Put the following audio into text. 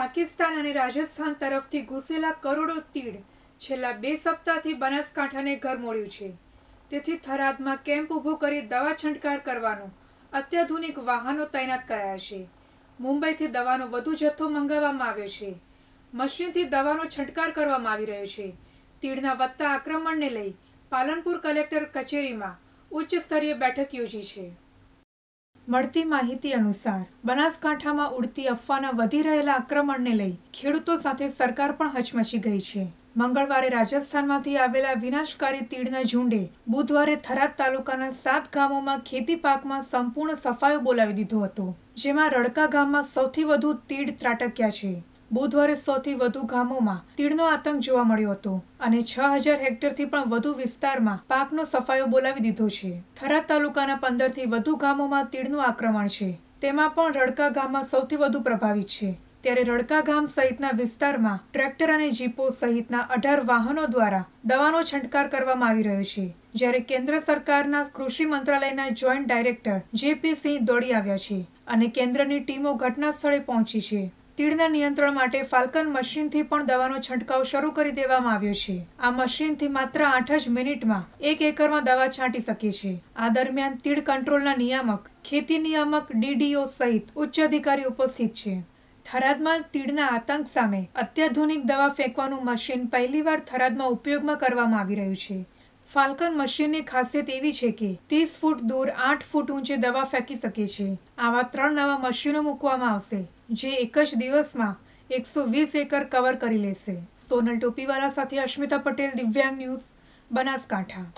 પાકિસ્તાન અને રાજસ્થાન તરફથી ઘૂસેલા કરોડો તીડ છેલ્લા બે સપ્તાહથી બનાસકાંઠાને ઘર મોડ્યું છે તેથી થરાદમાં કેમ્પ ઊભો કરી દવા છંટકાર કરવાનો અત્યાધુનિક વાહનો તૈનાત કરાયા છે મુંબઈથી દવાનો વધુ જથ્થો મંગાવવામાં આવ્યો છે મશીનથી દવાનો છંટકાર કરવામાં આવી રહ્યો છે તીડના વધતા આક્રમણને લઈ પાલનપુર કલેક્ટર કચેરીમાં ઉચ્ચ સ્તરીય બેઠક યોજી છે મળતી માહિતી અનુસાર બનાસકાંઠામાં ઉડતી અફવાના વધી રહેલા આક્રમણને લઈ ખેડૂતો સાથે સરકાર પણ હચમચી ગઈ છે મંગળવારે રાજસ્થાનમાંથી આવેલા વિનાશકારી તીડના ઝુંડે બુધવારે થરાદ તાલુકાના સાત ગામોમાં ખેતી પાકમાં સંપૂર્ણ સફાયો બોલાવી દીધો હતો જેમાં રડકા ગામમાં સૌથી વધુ તીડ ત્રાટક્યા છે બુધવારે સૌથી વધુ ગામોમાં તીડનો આતંક જોવા મળ્યો હતો અને છ હજાર હેક્ટરથી પણ વધુ વિસ્તારમાં પાકનો સફાયો બોલાવી દીધો છે થરાદ તાલુકાના પંદરથી વધુ ગામોમાં તીડનું આક્રમણ છે તેમાં પણ રડકા ગામમાં સૌથી વધુ પ્રભાવિત છે ત્યારે રડકા ગામ સહિતના વિસ્તારમાં ટ્રેક્ટર અને જીપો સહિતના અઢાર વાહનો દ્વારા દવાનો છંટકાર કરવામાં આવી રહ્યો છે જ્યારે કેન્દ્ર સરકારના કૃષિ મંત્રાલયના જોઈન્ટ ડાયરેક્ટર જેપી સિંહ દોડી આવ્યા છે અને કેન્દ્રની ટીમો ઘટના સ્થળે પહોંચી છે તીડના નિયંત્રણ માટે ફાલ્કન મશીનથી પણ દવાનો છંટકાવ શરૂ કરી દેવામાં આવ્યો છે આ મશીનથી માત્ર આઠ જ મિનિટમાં એક એકરમાં દવા છાંટી શકે છે આ દરમિયાન તીડ કંટ્રોલના નિયામક ખેતી નિયામક ડીડીઓ સહિત ઉચ્ચ અધિકારી ઉપસ્થિત છે થરાદમાં તીડના આતંક સામે અત્યાધુનિક દવા ફેંકવાનું મશીન પહેલીવાર થરાદમાં ઉપયોગમાં કરવામાં આવી રહ્યું છે ફાલ્કન મશીનની ખાસિયત એવી છે કે ત્રીસ ફૂટ દૂર આઠ ફૂટ ઊંચે દવા ફેંકી શકે છે આવા ત્રણ નવા મશીનો મૂકવામાં આવશે જે એક જ દિવસમાં એકસો વીસ એકર કવર કરી લેશે સોનલ ટોપીવાળા સાથે અશ્મિતા પટેલ દિવ્યાંગ ન્યૂઝ બનાસકાંઠા